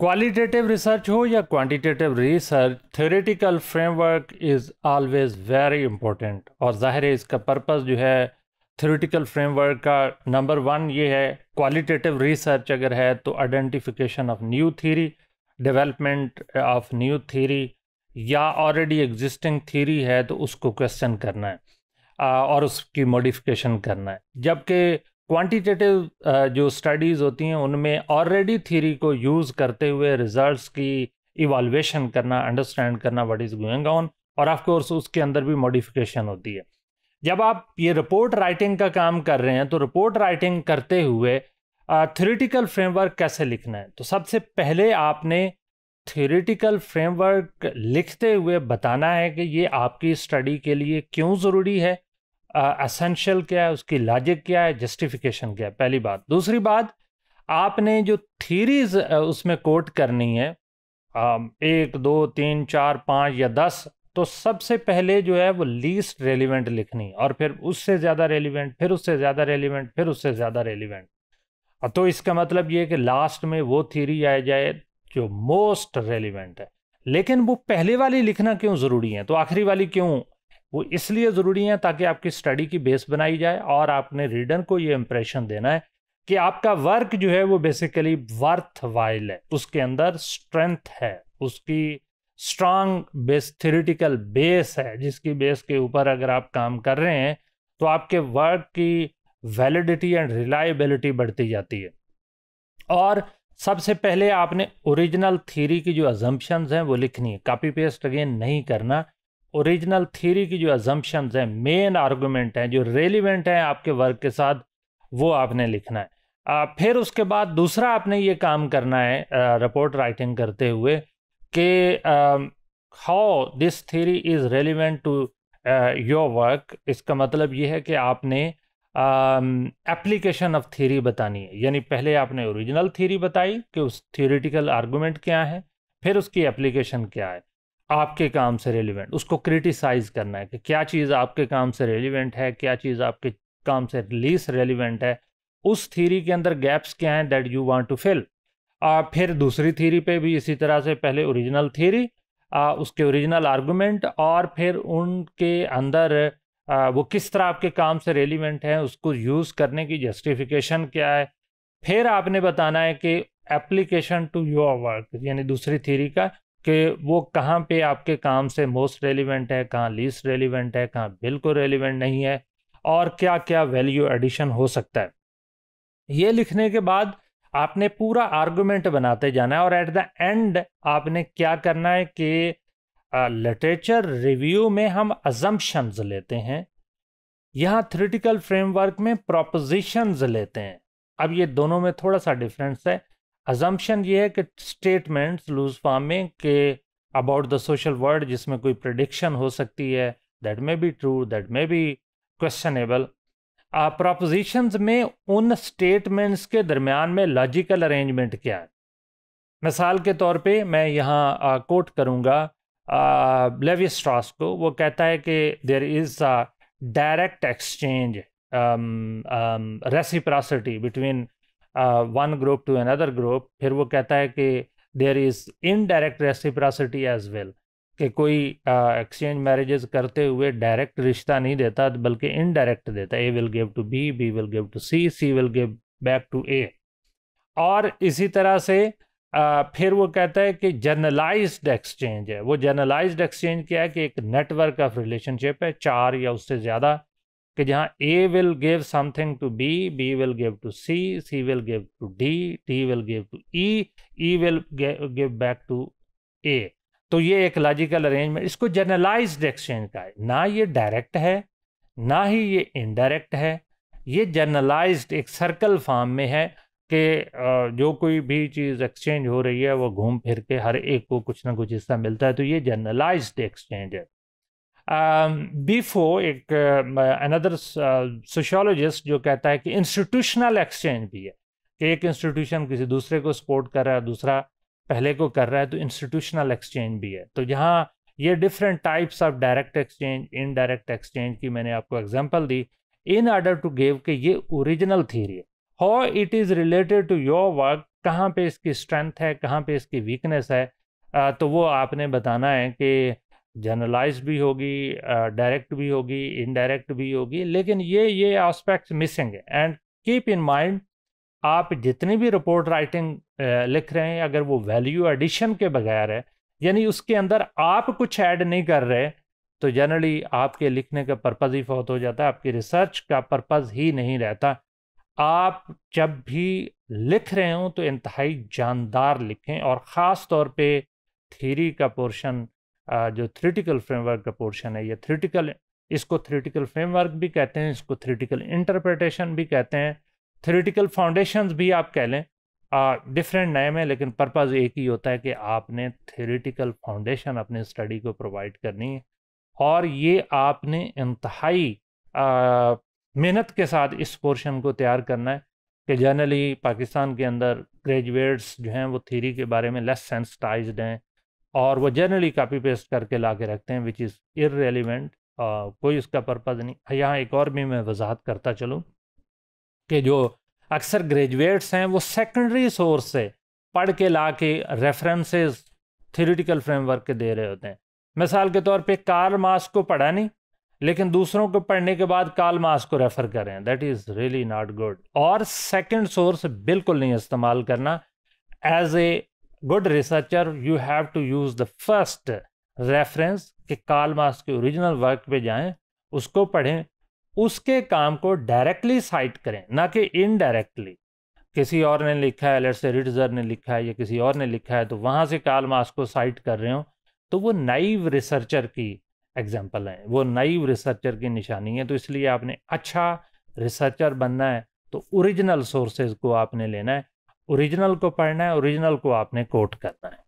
qualitative research हो या quantitative research theoretical framework is always very important और ज़ाहिर है इसका पर्पस जो है थ्योरेटिकल फ्रेमवर्क का नंबर वन ये है क्वालिटेटिव रिसर्च अगर है तो identification of new theory development of new theory या ऑलरेडी एग्जिस्टिंग थीरी है तो उसको क्वेश्चन करना है और उसकी मॉडिफिकेशन करना है जबकि क्वांटिटेटिव uh, जो स्टडीज़ होती हैं उनमें ऑलरेडी थीरी को यूज़ करते हुए रिजल्ट्स की इवाल्वेशन करना अंडरस्टैंड करना व्हाट इज़ गोइंग ऑन और ऑफ कोर्स उसके अंदर भी मॉडिफिकेशन होती है जब आप ये रिपोर्ट राइटिंग का काम कर रहे हैं तो रिपोर्ट राइटिंग करते हुए थ्योरेटिकल uh, फ्रेमवर्क कैसे लिखना है तो सबसे पहले आपने थ्योरेटिकल फ्रेमवर्क लिखते हुए बताना है कि ये आपकी स्टडी के लिए क्यों ज़रूरी है असेंशियल क्या है उसकी लॉजिक क्या है जस्टिफिकेशन क्या है पहली बात दूसरी बात आपने जो थीरीज उसमें कोट करनी है एक दो तीन चार पाँच या दस तो सबसे पहले जो है वो लीस्ट रेलिवेंट लिखनी और फिर उससे ज़्यादा रेलिवेंट फिर उससे ज़्यादा रेलिवेंट फिर उससे ज़्यादा रेलिवेंट तो इसका मतलब ये कि लास्ट में वो थीरी आ जाए जो मोस्ट रेलिवेंट है लेकिन वो पहले वाली लिखना क्यों ज़रूरी है तो आखिरी वाली क्यों वो इसलिए ज़रूरी हैं ताकि आपकी स्टडी की बेस बनाई जाए और आपने रीडर को ये इम्प्रेशन देना है कि आपका वर्क जो है वो बेसिकली वर्थ वाइल है उसके अंदर स्ट्रेंथ है उसकी स्ट्रांग बेस थ्योरिटिकल बेस है जिसकी बेस के ऊपर अगर आप काम कर रहे हैं तो आपके वर्क की वैलिडिटी एंड रिलायबिलिटी बढ़ती जाती है और सबसे पहले आपने ओरिजिनल थीरी की जो अजम्पन्स हैं वो लिखनी है कॉपी पेस्ट अगेन नहीं करना ओरिजिनल थीरी की जो एजम्पन्स हैं मेन आर्गूमेंट हैं जो रेलिवेंट हैं आपके वर्क के साथ वो आपने लिखना है आ, फिर उसके बाद दूसरा आपने ये काम करना है रिपोर्ट राइटिंग करते हुए कि how this theory is relevant to your work इसका मतलब ये है कि आपने एप्लीकेशन ऑफ थीरी बतानी है यानी पहले आपने ओरिजिनल थीरी बताई कि उस थियोरिटिकल आर्गूमेंट क्या है फिर उसकी एप्लीकेशन क्या है आपके काम से रेलिवेंट उसको क्रिटिसाइज़ करना है कि क्या चीज़ आपके काम से रेलिवेंट है क्या चीज़ आपके काम से लीस रेलिवेंट है उस थीरी के अंदर गैप्स क्या हैं that you want to fill फिर दूसरी थीरी पे भी इसी तरह से पहले ओरिजिनल थीरी आ, उसके ओरिजिनल आर्गूमेंट और फिर उनके अंदर आ, वो किस तरह आपके काम से रेलिवेंट हैं उसको यूज़ करने की जस्टिफिकेशन क्या है फिर आपने बताना है कि एप्लीकेशन टू योर वर्क यानी दूसरी थीरी का कि वो कहाँ पे आपके काम से मोस्ट रेलिवेंट है कहाँ लीस्ट रेलिवेंट है कहाँ बिल्कुल रेलिवेंट नहीं है और क्या क्या वैल्यू एडिशन हो सकता है ये लिखने के बाद आपने पूरा आर्गूमेंट बनाते जाना है और एट द एंड आपने क्या करना है कि लिटरेचर रिव्यू में हम अजम्पन्स लेते हैं यहाँ थ्रिटिकल फ्रेमवर्क में प्रोपोजिशंस लेते हैं अब ये दोनों में थोड़ा सा डिफरेंस है अजम्पन ये है कि स्टेटमेंट्स लूज फॉर्म में के अबाउट द सोशल वर्ल्ड जिसमें कोई प्रडिक्शन हो सकती है that may be true that may be questionable propositions में उन स्टेटमेंट्स के दरमियान में लॉजिकल अरेंजमेंट क्या है मिसाल के तौर पे मैं यहाँ कोट करूँगा लेवी स्ट्रॉस को वो कहता है कि there is a direct exchange reciprocity between one group to another group फिर वो कहता है कि there is indirect reciprocity as well कि कोई एक्सचेंज uh, मैरिजेस करते हुए डायरेक्ट रिश्ता नहीं देता बल्कि इनडायरेक्ट देता A will give to B B will give to C C will give back to A और इसी तरह से uh, फिर वो कहता है कि जर्नलाइज्ड एक्सचेंज है वो जर्नलाइज्ड एक्सचेंज क्या है कि एक नेटवर्क ऑफ रिलेशनशिप है चार या उससे ज़्यादा कि जहाँ A will give something to B B will give to C C will give to D D will give to E E will give back to A तो ये एक लॉजिकल अरेंजमेंट इसको जर्नलाइज एक्सचेंज का है ना ये direct है ना ही ये इनडायरेक्ट है ये जर्नलाइज एक सर्कल फॉर्म में है कि जो कोई भी चीज़ एक्सचेंज हो रही है वो घूम फिर के हर एक को कुछ ना कुछ हिस्सा मिलता है तो ये जर्नलाइज एक्सचेंज है um, बीफो एक अनदर um, सोशोलॉजिस्ट uh, जो कहता है कि इंस्टीट्यूशनल एक्सचेंज भी है कि एक इंस्टीट्यूशन किसी दूसरे को सपोर्ट कर रहा है दूसरा पहले को कर रहा है तो इंस्टीट्यूशनल एक्सचेंज भी है तो जहाँ ये different types of direct exchange indirect exchange की मैंने आपको एग्जाम्पल दी इन आर्डर टू गिव कि ये ओरिजिनल थीरी है how it is related to your work कहाँ पे इसकी स्ट्रेंथ है कहाँ पे इसकी वीकनेस है uh, तो वो आपने बताना है कि जर्नलाइज भी होगी डायरेक्ट uh, भी होगी इनडायरेक्ट भी होगी लेकिन ये ये आस्पेक्ट्स मिसिंग है एंड कीप इन माइंड आप जितनी भी रिपोर्ट राइटिंग uh, लिख रहे हैं अगर वो वैल्यू एडिशन के बगैर है यानी उसके अंदर आप कुछ ऐड नहीं कर रहे तो जनरली आपके लिखने का पर्पज़ ही फौत हो जाता है आपकी रिसर्च का पर्पज़ ही नहीं रहता आप जब भी लिख रहे हों तो इंतहाई जानदार लिखें और ख़ास तौर पे थीरी का पोर्शन जो थ्रिटिकल फ्रेमवर्क का पोर्शन है ये थ्रिटिकल इसको थ्रिटिकल फ्रेमवर्क भी कहते हैं इसको थ्रिटिकल इंटरप्रटेशन भी कहते हैं थ्रिटिकल फाउंडेशन भी आप कह लें डिफरेंट नेम है लेकिन पर्पज़ एक ही होता है कि आपने थ्रिटिकल फाउंडेशन अपने स्टडी को प्रोवाइड करनी है और ये आपने इंतहाई मेहनत के साथ इस पोर्शन को तैयार करना है कि जनरली पाकिस्तान के अंदर ग्रेजुएट्स जो हैं वो थीरी के बारे में लेस सेंसटाइज हैं और वो जनरली कापी पेस्ट करके ला के रखते हैं विच इज़ इरेलीवेंट कोई उसका पर्पज़ नहीं हाँ, यहाँ एक और भी मैं वजाहत करता चलूँ कि जो अक्सर ग्रेजुएट्स हैं वो सेकेंडरी सोर्स से पढ़ के ला के रेफरेंसेस थियोरिटिकल फ्रेमवर्क के दे रहे होते हैं मिसाल के तौर पे कार्ल मास को पढ़ा नहीं लेकिन दूसरों को पढ़ने के बाद कार्ल मास को रेफ़र करें that is really not good और सेकंड सोर्स बिल्कुल नहीं इस्तेमाल करना as a good researcher you have to use the first reference कि कार्ल मार्क्स के ओरिजिनल वर्क पे जाएं उसको पढ़ें उसके काम को डायरेक्टली साइट करें ना कि इनडायरेक्टली किसी और ने लिखा है लेट से रिटजर ने लिखा है या किसी और ने लिखा है तो वहाँ से कार्ल मार्क्स को साइट कर रहे हो तो वो नाइव रिसर्चर की एग्जाम्पल है वो नाइव रिसर्चर की निशानी है तो इसलिए आपने अच्छा रिसर्चर बनना है तो ओरिजिनल सोर्सेज को आपने लेना है ओरिजिनल को पढ़ना है ओरिजिनल को आपने कोट करना है